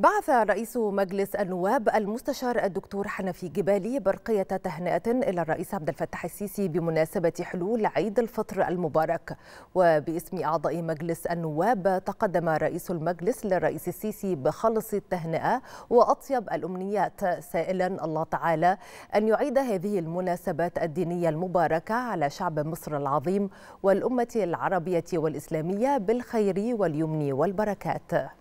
بعث رئيس مجلس النواب المستشار الدكتور حنفي جبالي برقية تهنئة إلى الرئيس عبد الفتاح السيسي بمناسبة حلول عيد الفطر المبارك وباسم أعضاء مجلس النواب تقدم رئيس المجلس للرئيس السيسي بخلص التهنئة وأطيب الأمنيات سائلا الله تعالى أن يعيد هذه المناسبات الدينية المباركة على شعب مصر العظيم والأمة العربية والإسلامية بالخير واليمن والبركات